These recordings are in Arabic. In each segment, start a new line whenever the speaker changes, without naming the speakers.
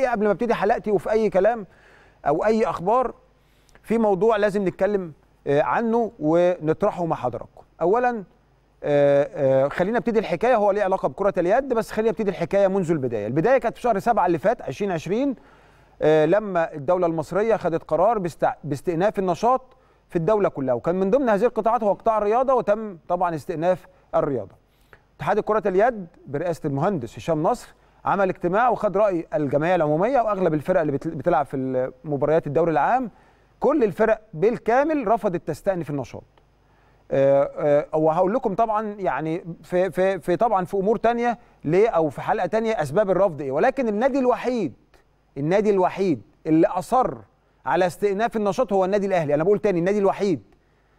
الحقيقه قبل ما ابتدي حلقتي وفي اي كلام او اي اخبار في موضوع لازم نتكلم آه، عنه ونطرحه مع حضراتكم اولا آه، آه، خلينا ابتدي الحكايه هو ليه علاقه بكره اليد بس خلينا ابتدي الحكايه منذ البدايه البدايه كانت في شهر 7 اللي فات 2020 لما الدوله المصريه خدت قرار باستئناف النشاط في الدوله كلها وكان من ضمن هذه القطاعات هو قطاع الرياضه وتم طبعا استئناف الرياضه اتحاد كره اليد برئاسه المهندس هشام نصر عمل اجتماع وخد راي الجمعيه العموميه واغلب الفرق اللي بتلعب في مباريات الدوري العام كل الفرق بالكامل رفضت تستأنف النشاط آه، آه، وهقول لكم طبعا يعني في في في طبعا في امور تانية ليه او في حلقه تانية اسباب الرفض ايه ولكن النادي الوحيد النادي الوحيد اللي اصر على استئناف النشاط هو النادي الاهلي انا بقول تاني النادي الوحيد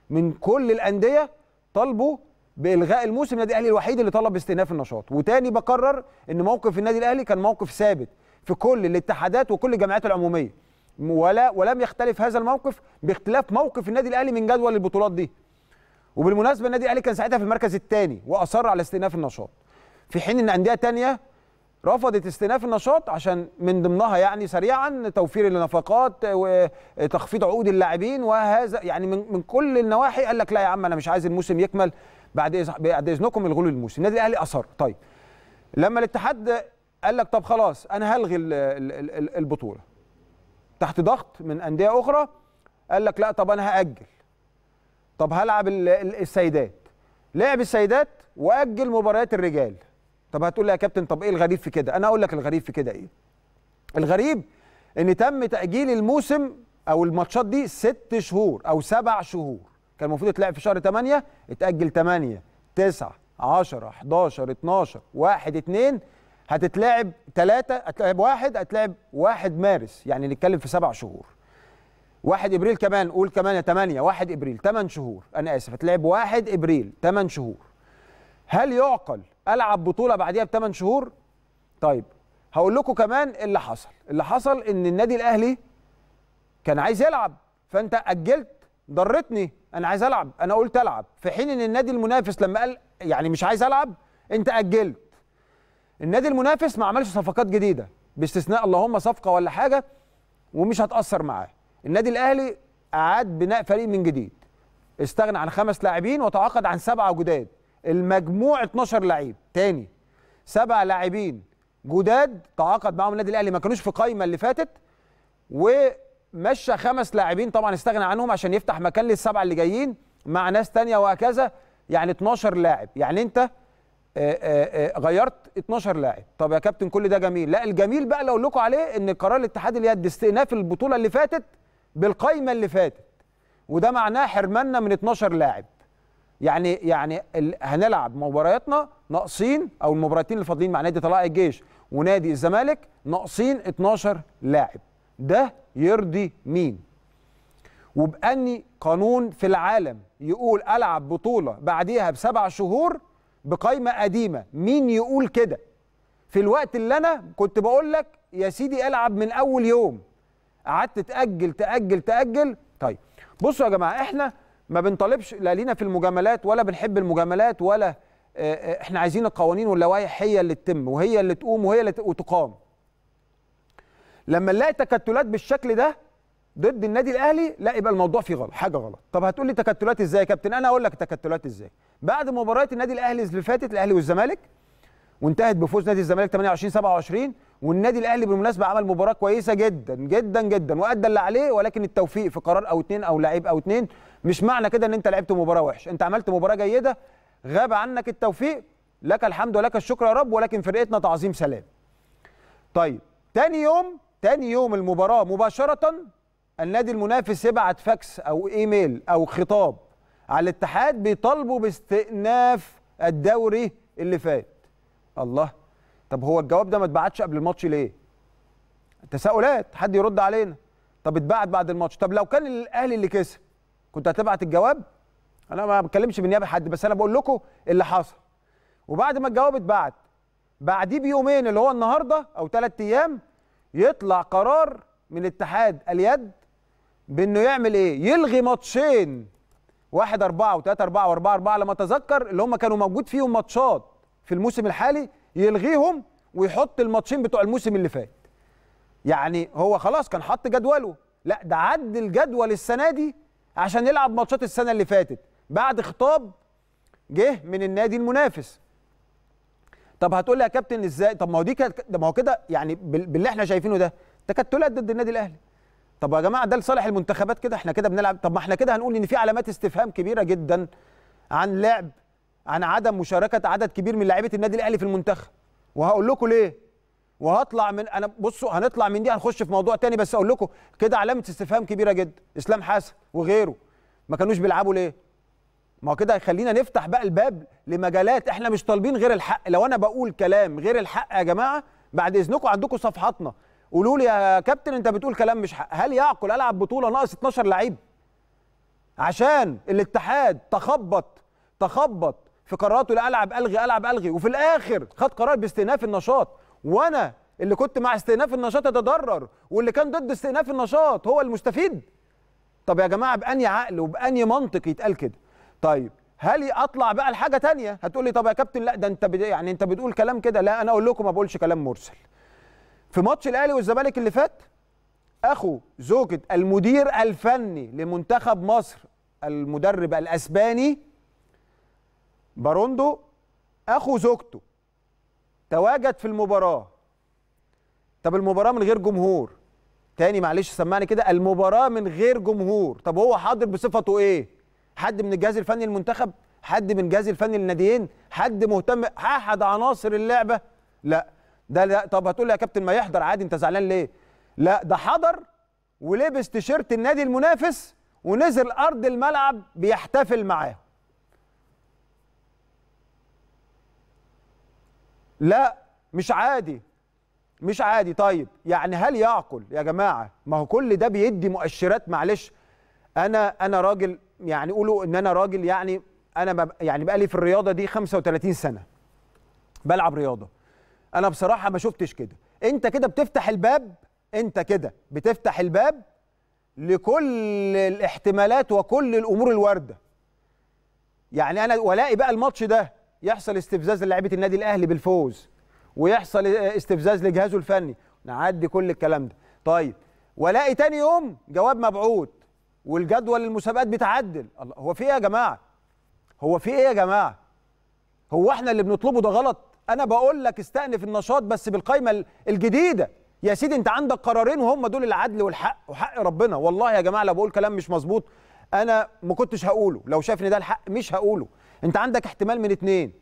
من كل الانديه طلبوا بالغاء الموسم النادي الاهلي الوحيد اللي طلب استئناف النشاط وتاني بكرر ان موقف النادي الاهلي كان موقف ثابت في كل الاتحادات وكل الجمعيات العموميه ولا ولم يختلف هذا الموقف باختلاف موقف النادي الاهلي من جدول البطولات دي وبالمناسبه النادي الاهلي كان ساعتها في المركز الثاني واصر على استئناف النشاط في حين ان انديه تانية رفضت استئناف النشاط عشان من ضمنها يعني سريعا توفير النفقات آه، وتخفيض آه، عقود اللاعبين وهذا يعني من, من كل النواحي قال لك لا يا عم انا مش عايز الموسم يكمل بعد بعد اذنكم الغلو الموسم النادي الاهلي اصر طيب لما الاتحاد قال لك طب خلاص انا هلغي البطوله تحت ضغط من انديه اخرى قال لك لا طب انا هاجل طب هلعب السيدات لعب السيدات واجل مباريات الرجال طب هتقول لي يا كابتن طب ايه الغريب في كده انا اقول لك الغريب في كده ايه الغريب ان تم تاجيل الموسم او الماتشات دي ست شهور او سبع شهور كان المفروض يتلعب في شهر 8 اتاجل 8 9 10 11 12 1 2 هتتلعب 3 هتلعب 1 هتلعب 1 مارس يعني نتكلم في سبع شهور 1 ابريل كمان قول كمان 8 1 ابريل 8 شهور انا اسف هتلعب 1 ابريل 8 شهور هل يعقل العب بطوله بعديها 8 شهور طيب هقول لكم كمان اللي حصل اللي حصل ان النادي الاهلي كان عايز يلعب فانت اجلت ضرتني انا عايز العب انا قلت العب في حين ان النادي المنافس لما قال يعني مش عايز العب انت اجلت النادي المنافس ما عملش صفقات جديده باستثناء اللهم صفقه ولا حاجه ومش هتاثر معاه النادي الاهلي اعاد بناء فريق من جديد استغنى عن خمس لاعبين وتعاقد عن سبعه جداد المجموع 12 لعيب تاني سبع لاعبين جداد تعاقد معاهم النادي الاهلي ما كانوش في قايمه اللي فاتت و مشى خمس لاعبين طبعا استغنى عنهم عشان يفتح مكان للسبعه اللي جايين مع ناس تانية وهكذا يعني 12 لاعب يعني انت آه، آه، آه، غيرت 12 لاعب طب يا كابتن كل ده جميل لا الجميل بقى اللي اقول لكم عليه ان قرار الاتحاد اليد استئناف البطوله اللي فاتت بالقايمه اللي فاتت وده معناه حرماننا من 12 لاعب يعني يعني هنلعب مبارياتنا ناقصين او المباراتين اللي فاضلين مع نادي طلائع الجيش ونادي الزمالك ناقصين 12 لاعب ده يرضي مين وبأني قانون في العالم يقول ألعب بطولة بعديها بسبع شهور بقايمة قديمة مين يقول كده في الوقت اللي أنا كنت بقول لك يا سيدي ألعب من أول يوم قعدت تأجل تأجل تأجل طيب بصوا يا جماعة إحنا ما بنطالبش لا لينا في المجاملات ولا بنحب المجاملات ولا آه، آه، احنا عايزين القوانين واللوائح هي اللي تتم وهي اللي تقوم وهي اللي وتقام لما نلاقي تكتلات بالشكل ده ضد النادي الاهلي لا يبقى الموضوع فيه غلط حاجه غلط طب هتقول لي تكتلات ازاي يا كابتن انا اقول لك تكتلات ازاي بعد مباراه النادي الاهلي اللي فاتت الاهلي والزمالك وانتهت بفوز نادي الزمالك 28 27 والنادي الاهلي بالمناسبه عمل مباراه كويسه جدا جدا جدا وادى اللي عليه ولكن التوفيق في قرار او اتنين او لعيب او اتنين مش معنى كده ان انت لعبت مباراه وحش انت عملت مباراه جيده غاب عنك التوفيق لك الحمد ولك الشكر يا رب ولكن فرقتنا تعظيم سلام طيب تاني يوم تاني يوم المباراه مباشره النادي المنافس يبعت فاكس او ايميل او خطاب على الاتحاد بيطالبوا باستئناف الدوري اللي فات الله طب هو الجواب ده ما اتبعتش قبل الماتش ليه تساؤلات حد يرد علينا طب اتبعت بعد الماتش طب لو كان الاهلي اللي كسب كنت هتبعت الجواب انا ما بتكلمش بالنيابه حد بس انا بقول لكم اللي حصل وبعد ما الجواب اتبعت بعديه بيومين اللي هو النهارده او ثلاث ايام يطلع قرار من اتحاد اليد بانه يعمل ايه يلغي ماتشين 1 4 و3 4 و4 4 لما اتذكر اللي هم كانوا موجود فيهم ماتشات في الموسم الحالي يلغيهم ويحط الماتشين بتوع الموسم اللي فات يعني هو خلاص كان حط جدوله لا ده عدل جدول السنه دي عشان يلعب ماتشات السنه اللي فاتت بعد خطاب جه من النادي المنافس طب هتقول لي يا كابتن ازاي طب ما هو دي كده ما هو كده يعني باللي احنا شايفينه ده تكتلات ضد النادي الاهلي طب يا جماعه ده لصالح المنتخبات كده احنا كده بنلعب طب ما احنا كده هنقول ان في علامات استفهام كبيره جدا عن لعب عن عدم مشاركه عدد كبير من لاعيبه النادي الاهلي في المنتخب وهقول لكم ليه وهطلع من انا بصوا هنطلع من دي هنخش في موضوع تاني بس اقول لكم كده علامه استفهام كبيره جدا اسلام حسن وغيره ما كانوش بيلعبوا ليه ما هو كده هيخلينا نفتح بقى الباب لمجالات احنا مش طالبين غير الحق لو انا بقول كلام غير الحق يا جماعه بعد اذنكم عندكم صفحاتنا قولوا لي يا كابتن انت بتقول كلام مش حق هل يعقل العب بطوله ناقص 12 لعيب عشان الاتحاد تخبط تخبط في قراراته العب الغي العب الغي وفي الاخر خد قرار باستئناف النشاط وانا اللي كنت مع استئناف النشاط اتضرر واللي كان ضد استئناف النشاط هو المستفيد طب يا جماعه باني عقل وباني منطق يتقال كده طيب هل اطلع بقى لحاجه تانية هتقول لي طب يا كابتن لا ده انت يعني انت بتقول كلام كده لا انا اقول لكم ما بقولش كلام مرسل في ماتش الاهلي والزمالك اللي فات اخو زوجة المدير الفني لمنتخب مصر المدرب الاسباني باروندو اخو زوجته تواجد في المباراه طب المباراه من غير جمهور تاني معلش سمعني كده المباراه من غير جمهور طب هو حاضر بصفته ايه حد من الجهاز الفني للمنتخب حد من الجهاز الفني للناديين حد مهتم احد عناصر اللعبه لا ده لا طب هتقول لي يا كابتن ما يحضر عادي انت زعلان ليه لا ده حضر ولبس تيشيرت النادي المنافس ونزل ارض الملعب بيحتفل معاه لا مش عادي مش عادي طيب يعني هل يعقل يا جماعه ما هو كل ده بيدي مؤشرات معلش انا انا راجل يعني قولوا ان انا راجل يعني انا يعني بقالي في الرياضه دي 35 سنه بلعب رياضه انا بصراحه ما شفتش كده انت كده بتفتح الباب انت كده بتفتح الباب لكل الاحتمالات وكل الامور الوارده يعني انا والاقي بقى الماتش ده يحصل استفزاز للاعيبه النادي الاهلي بالفوز ويحصل استفزاز لجهازه الفني نعدي كل الكلام ده طيب والاقي تاني يوم جواب مبعوث والجدول المسابقات بيتعدل هو في ايه يا جماعه هو في ايه يا جماعه هو احنا اللي بنطلبه ده غلط انا بقول لك استأنف النشاط بس بالقائمه الجديده يا سيدي انت عندك قرارين وهم دول العدل والحق وحق ربنا والله يا جماعه لو بقول كلام مش مظبوط انا ما كنتش هقوله لو شايف ان ده الحق مش هقوله انت عندك احتمال من اتنين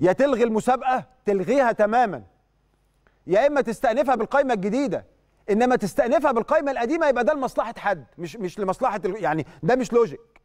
يا تلغي المسابقه تلغيها تماما يا اما تستأنفها بالقائمه الجديده انما تستأنفها بالقائمه القديمه يبقى ده لمصلحه حد مش مش لمصلحه يعني ده مش لوجيك